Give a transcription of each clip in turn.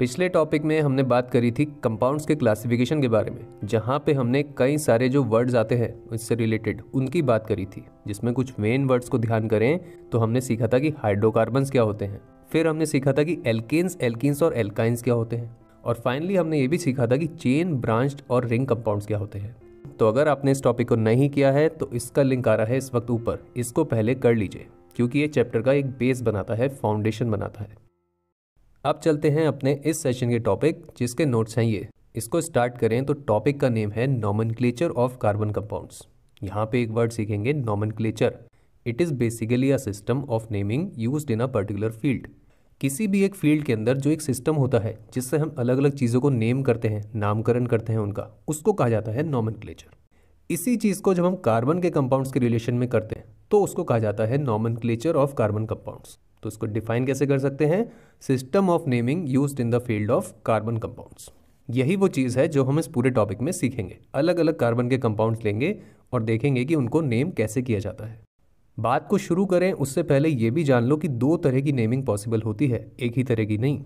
पिछले टॉपिक में हमने बात करी थी कंपाउंड्स के क्लासिफिकेशन के बारे में जहाँ पे हमने कई सारे जो वर्ड्स आते हैं इससे रिलेटेड उनकी बात करी थी जिसमें कुछ मेन वर्ड्स को ध्यान करें तो हमने सीखा था कि हाइड्रोकार्बन्स क्या होते हैं फिर हमने सीखा था कि एल्केन्स एल्किन्स और एल्काइंस क्या होते हैं और फाइनली हमने ये भी सीखा था कि चेन ब्रांच और रिंग कंपाउंड्स क्या होते हैं तो अगर आपने इस टॉपिक को नहीं किया है तो इसका लिंक आ रहा है इस वक्त ऊपर इसको पहले कर लीजिए क्योंकि ये चैप्टर का एक बेस बनाता है फाउंडेशन बनाता है अब चलते हैं अपने इस सेशन के टॉपिक जिसके नोट्स हैं ये इसको स्टार्ट करें तो टॉपिक का नेम है नॉमन ऑफ कार्बन कंपाउंड्स यहाँ पे एक वर्ड सीखेंगे nomen it is basically a system of naming use in a particular field किसी भी एक फील्ड के अंदर जो एक सिस्टम होता है जिससे हम अलग अलग चीज़ों को नेम करते हैं नामकरण करते हैं उनका उसको कहा जाता है नॉमन इसी चीज़ को जब हम कार्बन के कंपाउंड्स के रिलेशन में करते हैं तो उसको कहा जाता है नॉमन ऑफ कार्बन कंपाउंड्स तो इसको डिफाइन कैसे कर सकते हैं system of naming use in the field of carbon compounds यही वो चीज़ है जो हम इस पूरे टॉपिक में सीखेंगे अलग अलग कार्बन के कंपाउंड्स लेंगे और देखेंगे कि उनको नेम कैसे किया जाता है बात को शुरू करें उससे पहले ये भी जान लो कि दो तरह की नेमिंग पॉसिबल होती है एक ही तरह की नहीं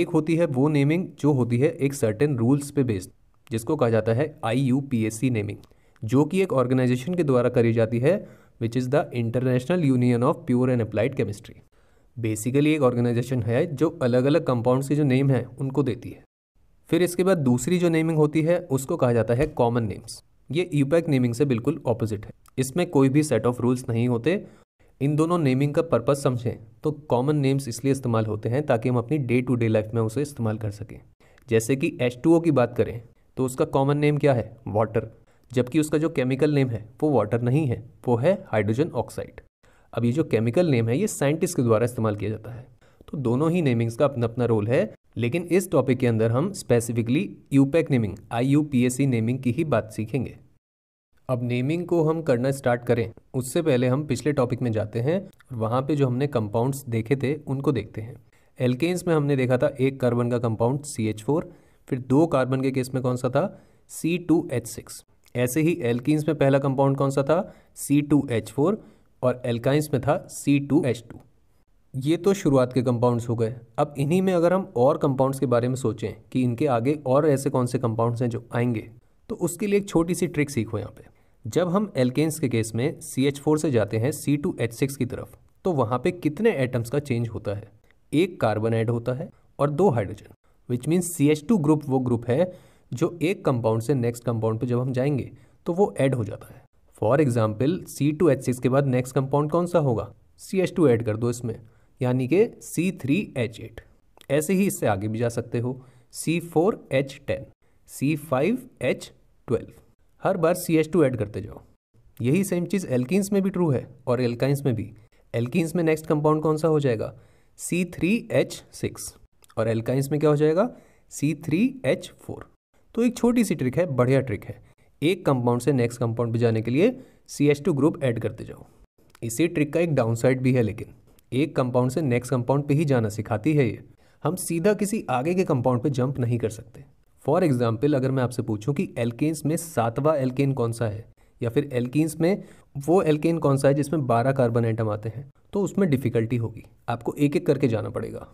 एक होती है वो नेमिंग जो होती है एक सर्टेन रूल्स पे बेस्ड जिसको कहा जाता है I U P A C naming जो कि एक ऑर्गेनाइजेशन के द्वारा करी जाती है which is the international union of pure and applied chemistry basically एक ऑर्गेनाइजेशन है जो अलग अलग कंपाउंड्स के जो नेम हैं उनको देती है फिर इसके बाद दूसरी जो नेमिंग होती है उसको कहा जाता है कॉमन नेम्स ये यूपैक नेमिंग से बिल्कुल ऑपोजिट है इसमें कोई भी सेट ऑफ रूल्स नहीं होते इन दोनों नेमिंग का पर्पस समझें तो कॉमन नेम्स इसलिए इस्तेमाल होते हैं ताकि हम अपनी डे टू डे लाइफ में उसे इस्तेमाल कर सकें जैसे कि एच की बात करें तो उसका कॉमन नेम क्या है वाटर जबकि उसका जो केमिकल नेम है वो वाटर नहीं है वो है हाइड्रोजन ऑक्साइड अब ये जो केमिकल नेम है ये साइंटिस्ट के द्वारा इस्तेमाल किया जाता है तो दोनों ही नेमिंग्स का अपना अपना रोल है लेकिन इस टॉपिक के अंदर हम specifically IUPAC naming I U P A C naming की ही बात सीखेंगे अब नेमिंग को हम करना स्टार्ट करें उससे पहले हम पिछले टॉपिक में जाते हैं और वहाँ पे जो हमने कंपाउंड्स देखे थे उनको देखते हैं एल्केन्स में हमने देखा था एक कार्बन का कंपाउंड सी एच फोर फिर दो कार्बन के केस में कौन सा था सी टू एच सिक्स ऐसे ही एल्किन्स में पहला कंपाउंड कौन सा था सी टू एच फोर और एल्काइंस में था सी टू एच टू ये तो शुरुआत के कंपाउंड्स हो गए अब इन्हीं में अगर हम और कंपाउंड्स के बारे में सोचें कि इनके आगे और ऐसे कौन से कंपाउंड्स हैं जो आएंगे तो उसके लिए एक छोटी सी ट्रिक सीखो यहाँ पे जब हम एल्केन्स के केस में सी एच फोर से जाते हैं सी टू एच सिक्स की तरफ तो वहाँ पे कितने एटम्स का चेंज होता है एक कार्बन ऐड होता है और दो hydrogen which means C H two group वो ग्रुप है जो एक कंपाउंड से नेक्स्ट कंपाउंड पे जब हम जाएंगे तो वो ऐड हो जाता है for example C two H six के बाद नेक्स्ट कंपाउंड कौन सा होगा सी एच टू एड कर दो इसमें यानी कि सी थ्री एच एट ऐसे ही इससे आगे भी जा सकते हो C four H ten C five H twelve हर बार सी एच टू एड करते जाओ यही सेम चीज़ एल्किन्स में भी ट्रू है और एल्काइंस में भी एल्किन्स में नेक्स्ट कंपाउंड कौन सा हो जाएगा सी थ्री एच सिक्स और एल्काइंस में क्या हो जाएगा सी थ्री एच फोर तो एक छोटी सी ट्रिक है बढ़िया ट्रिक है एक कंपाउंड से नेक्स्ट कंपाउंड पे जाने के लिए C H two group add करते जाओ इसी ट्रिक का एक डाउनसाइड भी है लेकिन एक कंपाउंड से नेक्स्ट कंपाउंड पे ही जाना सिखाती है ये हम सीधा किसी आगे के कंपाउंड पे जंप नहीं कर सकते फॉर एग्जाम्पल अगर मैं आपसे पूछूं कि एल्केन्स में सातवां एल्केन कौन सा है या फिर एल्किन्स में वो एल्केन कौन सा है जिसमें बारह कार्बन आइटम आते हैं तो उसमें डिफ़िकल्टी होगी आपको एक एक करके जाना पड़ेगा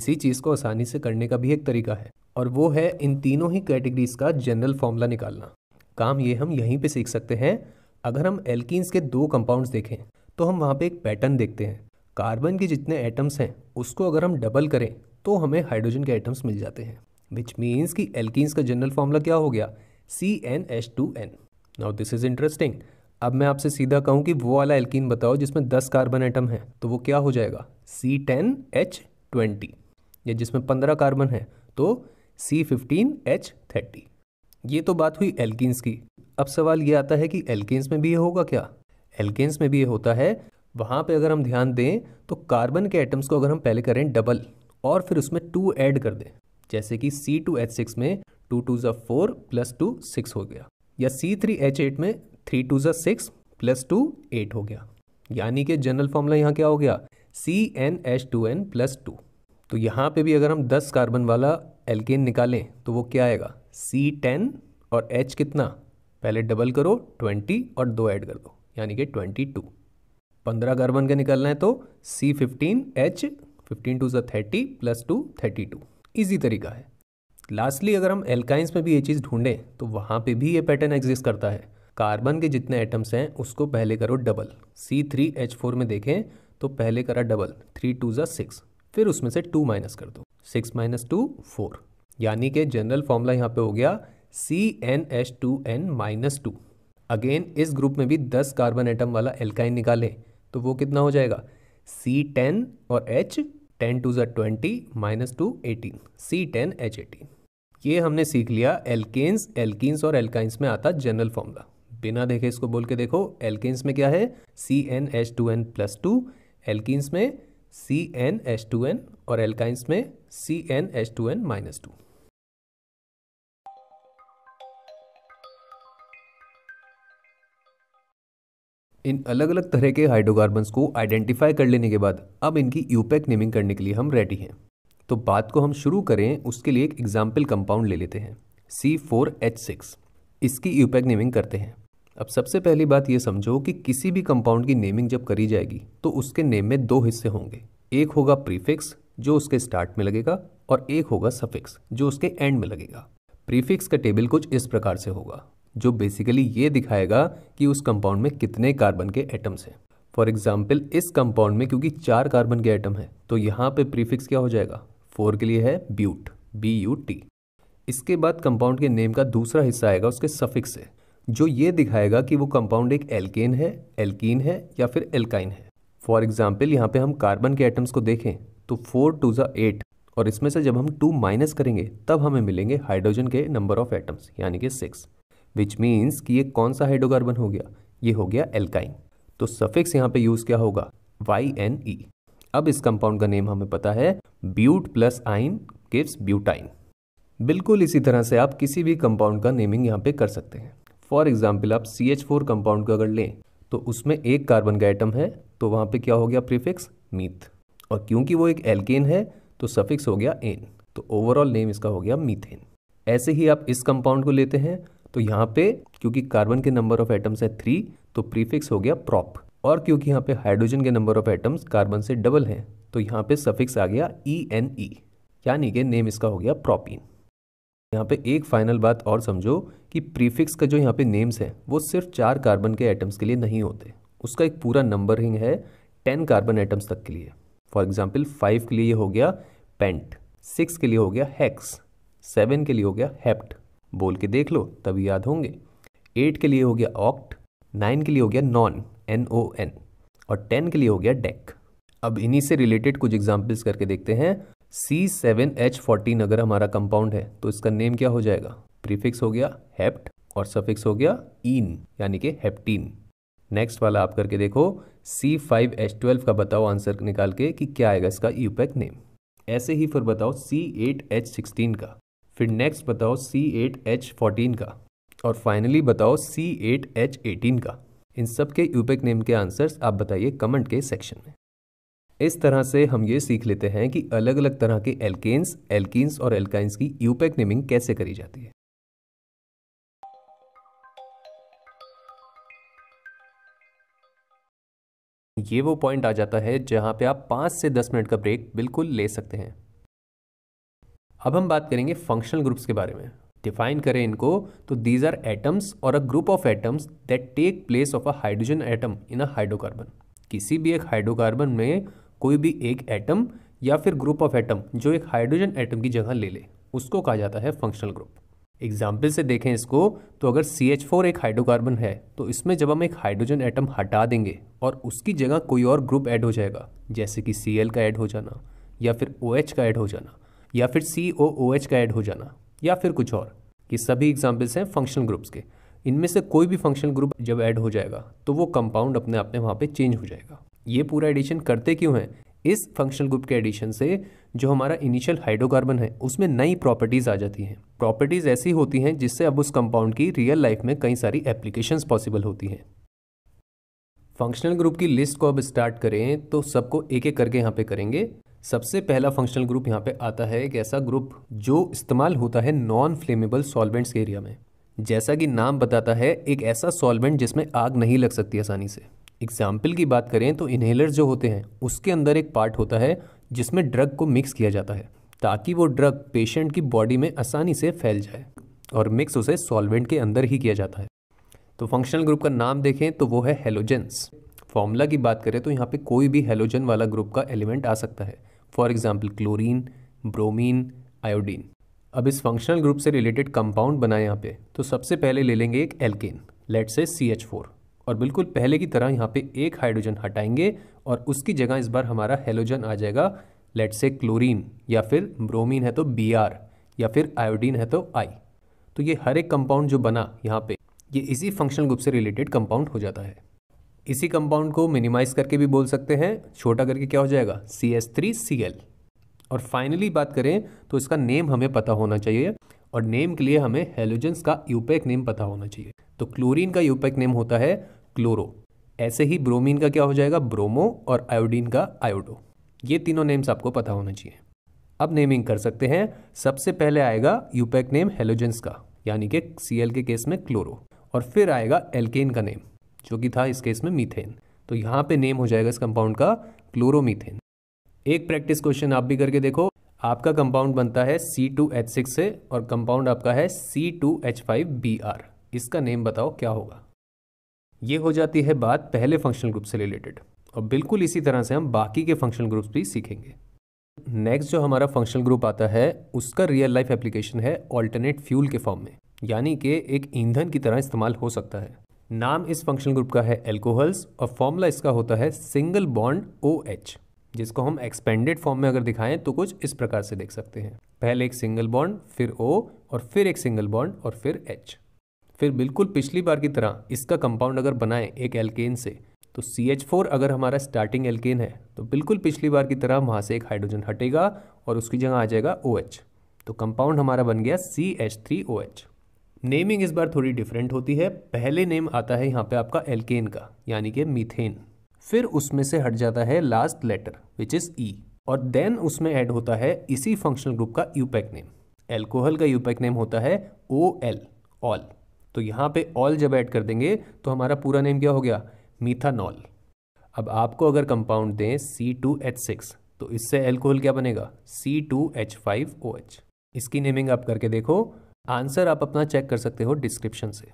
इसी चीज़ को आसानी से करने का भी एक तरीका है और वो है इन तीनों ही कैटेगरीज का जनरल फॉर्मूला निकालना काम ये हम यहीं पे सीख सकते हैं अगर हम एल्किन्स के दो कंपाउंड्स देखें तो हम वहाँ पे एक पैटर्न देखते हैं कार्बन के जितने एटम्स हैं उसको अगर हम डबल करें तो हमें हाइड्रोजन के एटम्स मिल जाते हैं विच मीन्स कि एल्किन्स का जनरल फॉर्मूला क्या हो गया C N H two N now this is interesting अब मैं आपसे सीधा कहूँ कि वो वाला एल्किन बताओ जिसमें दस कार्बन एटम है तो वो क्या हो जाएगा सी टेन एच ट्वेंटी या जिसमें पंद्रह कार्बन है तो सी फिफ्टीन एच थर्टी ये तो बात हुई एल्किस की अब सवाल ये आता है कि एल्किस में भी ये होगा क्या एल्किस में भी ये होता है वहाँ पे अगर हम ध्यान दें तो कार्बन के एटम्स को अगर हम पहले करें डबल और फिर उसमें टू ऐड कर दें जैसे कि सी टू एच सिक्स में टू टू ज़ा फोर प्लस टू सिक्स हो गया या सी थ्री एच एट में थ्री टू ज़ा सिक्स प्लस टू एट हो गया यानी कि जनरल फॉर्मूला यहाँ क्या हो गया C N H two N plus two तो यहाँ पे भी अगर हम दस कार्बन वाला एल्केन निकालें तो वो क्या आएगा सी टेन और एच कितना पहले डबल करो ट्वेंटी और दो ऐड कर दो यानी कि ट्वेंटी टू पंद्रह कार्बन के निकलना है तो C fifteen H fifteen two सा thirty plus two thirty two easy तरीका है लास्टली अगर हम एल्काइंस में भी ये चीज़ ढूंढें तो वहाँ पे भी ये पैटर्न एग्जिस्ट करता है कार्बन के जितने एटम्स हैं उसको पहले करो double C three H four में देखें तो पहले करा डबल थ्री टू ज़ा सिक्स फिर उसमें से टू माइनस कर दो सिक्स माइनस टू फोर यानी कि जनरल फॉर्मूला यहाँ पे हो गया C N H two N minus two again इस ग्रुप में भी दस कार्बन एटम वाला एल्काइन निकालें तो वो कितना हो जाएगा सी टेन और एच टेन टू ज twenty minus two eighteen C ten H eighteen ये हमने सीख लिया एल्केन्स एल्किन्स और एल्काइंस में आता जनरल फॉर्मूला बिना देखे इसको बोल के देखो एल्केन्स में क्या है C N H two N plus two alkenes में C N H two N और एल्काइंस में C N H two N minus two इन अलग अलग तरह के हाइड्रोकार्बन्स को आइडेंटिफाई कर लेने के बाद अब इनकी यूपैक नेमिंग e करने के लिए हम रेडी हैं तो बात को हम शुरू करें उसके लिए एक एग्जाम्पल कंपाउंड ले लेते हैं सी फोर एच सिक्स इसकी यूपैक नेमिंग e करते हैं अब सबसे पहली बात ये समझो कि किसी भी कंपाउंड की नेमिंग जब करी जाएगी तो उसके नेम में दो हिस्से होंगे एक होगा प्रीफिक्स जो उसके स्टार्ट में लगेगा और एक होगा सफिक्स जो उसके एंड में लगेगा प्रीफिक्स का टेबल कुछ इस प्रकार से होगा जो बेसिकली ये दिखाएगा कि उस कंपाउंड में कितने कार्बन के एटम्स हैं फॉर एग्जाम्पल इस कंपाउंड में क्योंकि चार कार्बन के एटम हैं तो यहाँ पे प्रीफिक्स क्या हो जाएगा फोर के लिए है ब्यूट बी यू टी इसके बाद कंपाउंड के नेम का दूसरा हिस्सा आएगा उसके सफिक्स से जो ये दिखाएगा कि वो कंपाउंड एक एल्केन है एल्कीन है या फिर एल्काइन है फॉर एग्जाम्पल यहाँ पे हम कार्बन के एटम्स को देखें तो फोर टू ज एट और इसमें से जब हम टू माइनस करेंगे तब हमें मिलेंगे हाइड्रोजन के नंबर ऑफ एटम्स यानी कि सिक्स विच मीन्स कि ये कौन सा हाइड्रोकार्बन हो गया ये हो गया एल्काइन तो सफिक्स यहाँ पे यूज़ क्या होगा वाई एन ई अब इस कंपाउंड का नेम हमें पता है but plus yne gives butyne बिल्कुल इसी तरह से आप किसी भी कंपाउंड का नेमिंग यहाँ पे कर सकते हैं फॉर एग्जाम्पल आप सी एच फोर कंपाउंड का अगर लें तो उसमें एक कार्बन का आइटम है तो वहाँ पे क्या हो गया प्रीफिक्स मीथ और क्योंकि वो एक एल्केन है तो सफिक्स हो गया एन तो ओवरऑल नेम इसका हो गया मीथेन ऐसे ही आप इस कंपाउंड को लेते हैं तो यहाँ पे क्योंकि कार्बन के नंबर ऑफ एटम्स है थ्री तो प्रीफिक्स हो गया प्रॉप और क्योंकि यहाँ पे हाइड्रोजन के नंबर ऑफ एटम्स कार्बन से डबल हैं तो यहाँ पे सफिक्स आ गया ई एन ई यानी कि नेम इसका हो गया प्रोपीन यहाँ पे एक फाइनल बात और समझो कि प्रीफिक्स का जो यहाँ पे नेम्स हैं वो सिर्फ चार कार्बन के एटम्स के लिए नहीं होते उसका एक पूरा नंबरिंग है टेन कार्बन एटम्स तक के लिए फॉर एग्जाम्पल फाइव के लिए हो गया पेंट सिक्स के लिए हो गया हैक्स सेवन के लिए हो गया हेप्ट बोल के देख लो तभी याद होंगे एट के लिए हो गया ऑक्ट नाइन के लिए हो गया नॉन एन ओ एन और टेन के लिए हो गया डेक अब इन्हीं से रिलेटेड कुछ एग्जाम्पल्स करके देखते हैं सी सेवन एच फोर्टीन अगर हमारा कंपाउंड है तो इसका नेम क्या हो जाएगा प्रीफिक्स हो गया हेप्ट और सफिक्स हो गया ईन यानी कि हेप्टीन नेक्स्ट वाला आप करके देखो सी फाइव एच ट्वेल्व का बताओ आंसर निकाल के कि क्या आएगा इसका यूपैक e नेम e ऐसे ही फिर बताओ सी एट एच सिक्सटीन का फिर नेक्स्ट बताओ सी एट एच फोर्टीन का और फाइनली बताओ सी एट एच एटीन का इन सब के यूपेक नेम e के आंसर्स आप बताइए कमेंट के सेक्शन में इस तरह से हम ये सीख लेते हैं कि अलग अलग तरह के एल्केन्स एल्किन्स और एल्काइंस की यूपेक नेमिंग e कैसे करी जाती है ये वो पॉइंट आ जाता है जहां पे आप पांच से दस मिनट का ब्रेक बिल्कुल ले सकते हैं अब हम बात करेंगे फंक्शनल ग्रुप्स के बारे में डिफाइन करें इनको तो दीज आर एटम्स और a group of atoms that take place of a hydrogen atom in a hydrocarbon किसी भी एक हाइड्रोकार्बन में कोई भी एक एटम या फिर ग्रुप ऑफ एटम जो एक हाइड्रोजन एटम की जगह ले ले उसको कहा जाता है फंक्शनल ग्रुप एग्जाम्पल से देखें इसको तो अगर सी एच फोर एक हाइड्रोकार्बन है तो इसमें जब हम एक हाइड्रोजन एटम हटा देंगे और उसकी जगह कोई और ग्रुप ऐड हो जाएगा जैसे कि सी एल का ऐड हो जाना या फिर ओ OH एच का ऐड हो जाना या फिर सी ओ ओ एच का ऐड हो जाना या फिर कुछ और ये सभी एग्जाम्पल्स हैं फंक्शनल ग्रुप्स के इनमें से कोई भी फंक्शनल ग्रुप जब ऐड हो जाएगा तो वो कंपाउंड अपने आप में वहाँ पे चेंज हो जाएगा ये पूरा एडिशन करते क्यों हैं इस फंक्शनल ग्रुप के एडिशन से जो हमारा इनिशियल हाइड्रोकार्बन है उसमें नई प्रॉपर्टीज़ आ जाती हैं प्रॉपर्टीज़ ऐसी होती हैं जिससे अब उस कंपाउंड की रियल लाइफ में कई सारी एप्लीकेशंस पॉसिबल होती हैं फंक्शनल ग्रुप की लिस्ट को अब स्टार्ट करें तो सबको एक एक करके यहाँ पे करेंगे सबसे पहला फंक्शनल ग्रुप यहाँ पे आता है एक ऐसा ग्रुप जो इस्तेमाल होता है नॉन फ्लेमेबल सॉल्वेंट्स के एरिया में जैसा कि नाम बताता है एक ऐसा सॉल्वेंट जिसमें आग नहीं लग सकती आसानी से एग्जाम्पल की बात करें तो इन्हेलर जो होते हैं उसके अंदर एक पार्ट होता है जिसमें ड्रग को मिक्स किया जाता है ताकि वो ड्रग पेशेंट की बॉडी में आसानी से फैल जाए और मिक्स उसे सॉल्वेंट के अंदर ही किया जाता है तो फंक्शनल ग्रुप का नाम देखें तो वो है हेलोजेंस फॉर्मूला की बात करें तो यहाँ पे कोई भी हेलोजन वाला ग्रुप का एलिमेंट आ सकता है for example chlorine bromine iodine अब इस फंक्शनल ग्रुप से रिलेटेड कंपाउंड बनाए यहाँ पे तो सबसे पहले ले लेंगे एक एल्केन लेट से सी एच फोर और बिल्कुल पहले की तरह यहाँ पे एक हाइड्रोजन हटाएंगे और उसकी जगह इस बार हमारा हेलोजन आ जाएगा लेट से क्लोरीन या फिर ब्रोमीन है तो बी आर या फिर आयोडीन है तो आई तो ये हर एक कंपाउंड जो बना यहाँ पे ये इसी फंक्शनल ग्रुप से रिलेटेड कंपाउंड हो जाता है इसी कंपाउंड को मिनिमाइज करके भी बोल सकते हैं छोटा करके क्या हो जाएगा C S three C L और फाइनली बात करें तो इसका नेम हमें पता होना चाहिए और नेम के लिए हमें हेलोजेंस का यूपैक नेम पता होना चाहिए तो क्लोरीन का यूपैक नेम होता है क्लोरो ऐसे ही ब्रोमीन का क्या हो जाएगा ब्रोमो और आयोडीन का आयोडो ये तीनों नेम्स आपको पता होना चाहिए अब नेमिंग कर सकते हैं सबसे पहले आएगा यूपैक नेम हेलोजेंस का यानी कि सी के केस में क्लोरो और फिर आएगा एल्केन का नेम जो कि था इस केस में मीथेन तो यहाँ पे नेम हो जाएगा इस कंपाउंड का क्लोरोमीथेन एक प्रैक्टिस क्वेश्चन आप भी करके देखो आपका कंपाउंड बनता है सी टू एच सिक्स से और कंपाउंड आपका है C2H5Br इसका नेम बताओ क्या होगा ये हो जाती है बात पहले फंक्शनल ग्रुप से रिलेटेड और बिल्कुल इसी तरह से हम बाकी के फंक्शनल ग्रुप्स भी सीखेंगे नेक्स्ट जो हमारा फंक्शनल ग्रुप आता है उसका रियल लाइफ एप्लीकेशन है ऑल्टरनेट फ्यूल के फॉर्म में यानी कि एक ईंधन की तरह इस्तेमाल हो सकता है नाम इस फंक्शनल ग्रुप का है एल्कोहल्स और फॉर्मूला इसका होता है सिंगल बॉन्ड ओ एच जिसको हम एक्सपेंडेड फॉर्म में अगर दिखाएं तो कुछ इस प्रकार से देख सकते हैं पहले एक सिंगल बॉन्ड फिर ओ और फिर एक सिंगल बॉन्ड और फिर एच फिर बिल्कुल पिछली बार की तरह इसका कंपाउंड अगर बनाएं एक एल्केन से तो सी एच फोर अगर हमारा स्टार्टिंग एल्केन है तो बिल्कुल पिछली बार की तरह वहाँ से एक हाइड्रोजन हटेगा और उसकी जगह आ जाएगा ओ OH। एच तो कंपाउंड हमारा बन गया C H three O H naming इस बार थोड़ी डिफरेंट होती है पहले नेम आता है यहाँ पे आपका एल्केन का यानी कि मीथेन फिर उसमें से हट जाता है last letter which is E और देन उसमें ऐड होता है इसी फंक्शनल ग्रुप का यूपैक नेम एल्कोहल का यूपैक नेम e होता है ओ एल ऑल तो यहाँ पे ऑल जब ऐड कर देंगे तो हमारा पूरा नेम क्या हो गया मीथानॉल अब आपको अगर कंपाउंड दें सी टू एच सिक्स तो इससे एल्कोहल क्या बनेगा C two H five O H इसकी नेमिंग आप करके देखो आंसर आप अपना चेक कर सकते हो डिस्क्रिप्शन से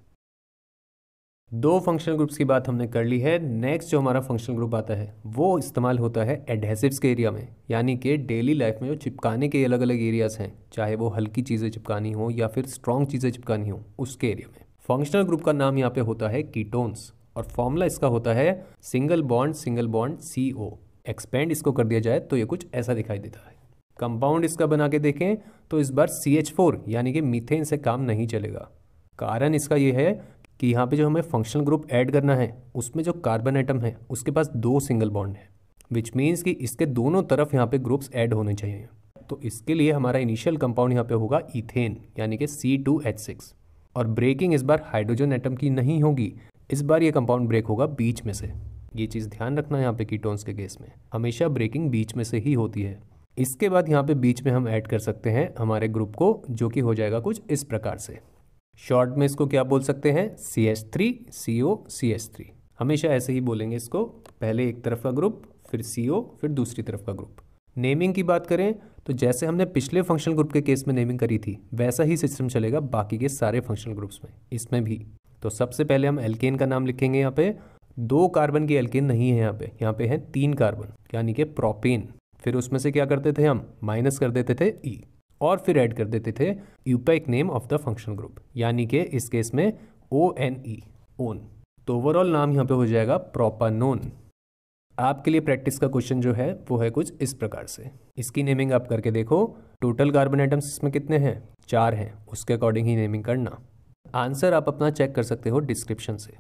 दो फंक्शनल ग्रुप्स की बात हमने कर ली है नेक्स्ट जो हमारा फंक्शनल ग्रुप आता है वो इस्तेमाल होता है एडहेसिव्स के एरिया में यानी कि डेली लाइफ में जो चिपकाने के अलग अलग एरियाज़ हैं चाहे वो हल्की चीज़ें चिपकानी हो या फिर स्ट्रॉन्ग चीज़ें चिपकानी हो उसके एरिया में फंक्शनल ग्रुप का नाम यहाँ पे होता है कीटोन्स और फॉर्मूला इसका होता है single bond single bond C O expand इसको कर दिया जाए तो ये कुछ ऐसा दिखाई देता है कंपाउंड इसका बना के देखें तो इस बार सी एच फोर यानी कि मीथेन से काम नहीं चलेगा कारण इसका यह है कि यहाँ पे जो हमें फंक्शनल ग्रुप ऐड करना है उसमें जो कार्बन एटम है उसके पास दो सिंगल बॉन्ड है विच मीन्स कि इसके दोनों तरफ यहाँ पे ग्रुप्स ऐड होने चाहिए तो इसके लिए हमारा इनिशियल कंपाउंड यहाँ पे होगा इथेन यानी कि सी टू एच सिक्स और ब्रेकिंग इस बार हाइड्रोजन एटम की नहीं होगी इस बार ये कंपाउंड ब्रेक होगा बीच में से ये चीज़ ध्यान रखना यहाँ पे कीटोन्स के केस में हमेशा ब्रेकिंग बीच में से ही होती है इसके बाद यहाँ पे बीच में हम ऐड कर सकते हैं हमारे ग्रुप को जो कि हो जाएगा कुछ इस प्रकार से शॉर्ट में इसको क्या बोल सकते हैं C S three C O C S three हमेशा ऐसे ही बोलेंगे इसको पहले एक तरफ का ग्रुप फिर सी ओ फिर दूसरी तरफ का ग्रुप नेमिंग की बात करें तो जैसे हमने पिछले फंक्शनल ग्रुप के केस में नेमिंग करी थी वैसा ही सिस्टम चलेगा बाकी के सारे फंक्शनल ग्रुप्स में इसमें भी तो सबसे पहले हम एल्केन का नाम लिखेंगे यहाँ पे दो कार्बन की एल्केन नहीं है यहाँ पे यहाँ पे है तीन कार्बन यानी कि प्रोपेन फिर उसमें से क्या करते थे हम माइनस कर देते थे ई e और फिर ऐड कर देते थे IUPAC name of the function group यानी कि इस केस में ओ एन ई ओन तो ओवरऑल नाम यहाँ पे हो जाएगा नोन आपके लिए प्रैक्टिस का क्वेश्चन जो है वो है कुछ इस प्रकार से इसकी नेमिंग आप करके देखो टोटल कार्बन आइटम्स इसमें कितने हैं चार हैं उसके अकॉर्डिंग ही नेमिंग करना आंसर आप अपना चेक कर सकते हो डिस्क्रिप्शन से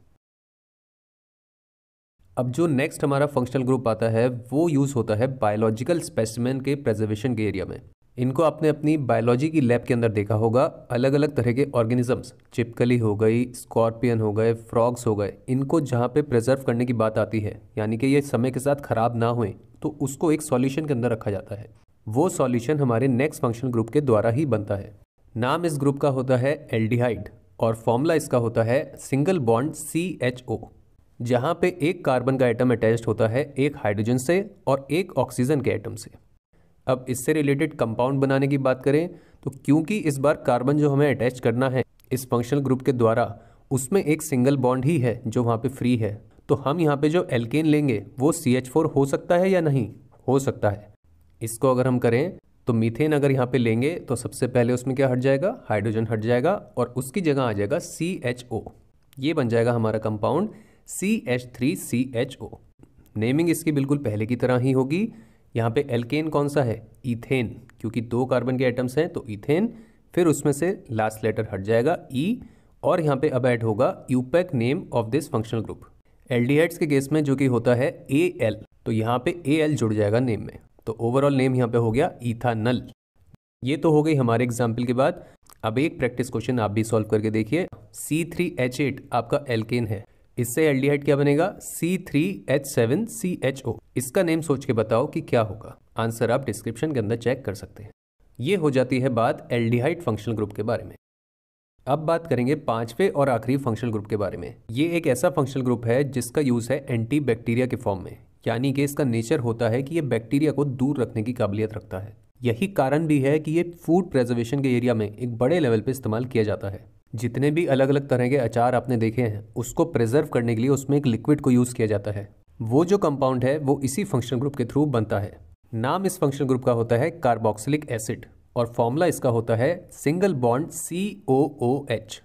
अब जो नेक्स्ट हमारा फंक्शनल ग्रुप आता है वो यूज़ होता है बायोलॉजिकल स्पेसिमेन के प्रजर्वेशन के एरिया में इनको आपने अपनी बायोलॉजी की लैब के अंदर देखा होगा अलग अलग तरह के ऑर्गेनिजम्स चिपकली हो गई स्कॉर्पियन हो गए फ्रॉग्स हो गए इनको जहाँ पे प्रिजर्व करने की बात आती है यानी कि ये समय के साथ ख़राब ना होए तो उसको एक सॉल्यूशन के अंदर रखा जाता है वो सॉल्यूशन हमारे नेक्स्ट फंक्शनल ग्रुप के द्वारा ही बनता है नाम इस ग्रुप का होता है एल और फॉर्मूला इसका होता है single bond C H O जहाँ पे एक कार्बन का एटम अटैच होता है एक हाइड्रोजन से और एक ऑक्सीजन के एटम से अब इससे रिलेटेड कंपाउंड बनाने की बात करें तो क्योंकि इस बार कार्बन जो हमें अटैच करना है इस फंक्शनल ग्रुप के द्वारा उसमें एक सिंगल बॉन्ड ही है जो वहाँ पे फ्री है तो हम यहाँ पे जो एल्केन लेंगे वो सी एच फोर हो सकता है या नहीं हो सकता है इसको अगर हम करें तो मीथेन अगर यहाँ पे लेंगे तो सबसे पहले उसमें क्या हट जाएगा हाइड्रोजन हट जाएगा और उसकी जगह आ जाएगा सी एच ओ ये बन जाएगा हमारा compound C H three C H O naming इसकी बिल्कुल पहले की तरह ही होगी यहाँ पे एल्केन कौन सा है इथेन क्योंकि दो कार्बन के एटम्स हैं तो इथेन फिर उसमें से लास्ट लेटर हट जाएगा ई e, और यहाँ पे अब ऐड होगा IUPAC name of this functional group al के केस में जो कि होता है ए एल तो यहाँ पे ए एल जुड़ जाएगा नेम में तो ओवरऑल नेम यहाँ पे हो गया इथानल ये तो हो गई हमारे एग्जाम्पल के बाद अब एक प्रैक्टिस क्वेश्चन आप भी सॉल्व करके देखिए सी आपका एल्केन है इससे एल्डिहाइड क्या बनेगा C three H seven C H O इसका नेम सोच के बताओ कि क्या होगा आंसर आप डिस्क्रिप्शन के अंदर चेक कर सकते हैं ये हो जाती है बात एल्डिहाइड फंक्शनल ग्रुप के बारे में अब बात करेंगे पांचवे और आखिरी फंक्शनल ग्रुप के बारे में ये एक ऐसा फंक्शनल ग्रुप है जिसका यूज़ है एंटी बैक्टीरिया के फॉर्म में यानी कि इसका नेचर होता है कि यह बैक्टीरिया को दूर रखने की काबिलियत रखता है यही कारण भी है कि ये फूड प्रेजर्वेशन के एरिया में एक बड़े लेवल पर इस्तेमाल किया जाता है जितने भी अलग अलग तरह के अचार आपने देखे हैं उसको प्रिजर्व करने के लिए उसमें एक लिक्विड को यूज़ किया जाता है वो जो कंपाउंड है वो इसी फंक्शन ग्रुप के थ्रू बनता है नाम इस फंक्शन ग्रुप का होता है कार्बोक्सिलिक एसिड और फॉर्मूला इसका होता है single bond C O O H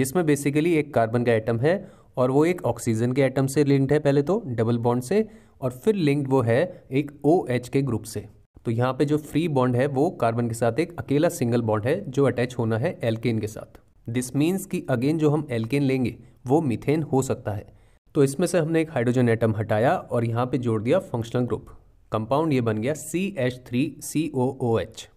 जिसमें बेसिकली एक कार्बन का एटम है और वो एक ऑक्सीजन के एटम से लिंक्ड है पहले तो डबल बॉन्ड से और फिर लिंक्ड वो है एक ओ एच के ग्रुप से तो यहाँ पे जो फ्री बॉन्ड है वो कार्बन के साथ एक अकेला सिंगल बॉन्ड है जो अटैच होना है एल्केन के साथ दिस मीन्स कि अगेन जो हम एल्केन लेंगे वो मिथेन हो सकता है तो इसमें से हमने एक हाइड्रोजन एटम हटाया और यहाँ पे जोड़ दिया फंक्शनल ग्रुप कंपाउंड ये बन गया C H three C O O H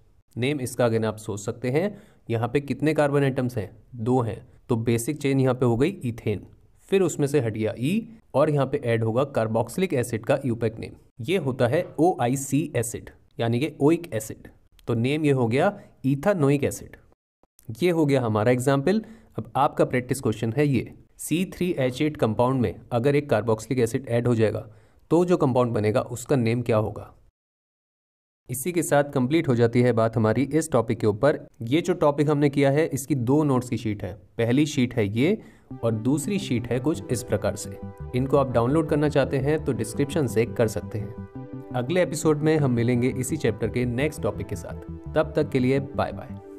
name इसका अगेन आप सोच सकते हैं यहाँ पे कितने कार्बन एटम्स हैं दो हैं तो बेसिक चेन यहाँ पे हो गई इथेन फिर उसमें से हट गया ई e और यहाँ पे ऐड होगा कार्बोक्सिलिक एसिड का यूपेक नेम ये होता है ओ आई सी एसिड यानी कि ओइक एसिड तो नेम ये हो गया ईथानोइक एसिड ये हो गया हमारा एग्जाम्पल अब आपका प्रैक्टिस क्वेश्चन है ये C three H eight compound में अगर एक कार्बोक्सिलिक एसिड ऐड हो जाएगा तो जो कंपाउंड बनेगा उसका नेम क्या होगा इसी के साथ कंप्लीट हो जाती है बात हमारी इस टॉपिक के ऊपर ये जो टॉपिक हमने किया है इसकी दो नोट्स की शीट है पहली शीट है ये और दूसरी शीट है कुछ इस प्रकार से इनको आप डाउनलोड करना चाहते हैं तो डिस्क्रिप्शन से कर सकते हैं अगले एपिसोड में हम मिलेंगे इसी चैप्टर के नेक्स्ट टॉपिक के साथ तब तक के लिए बाय बाय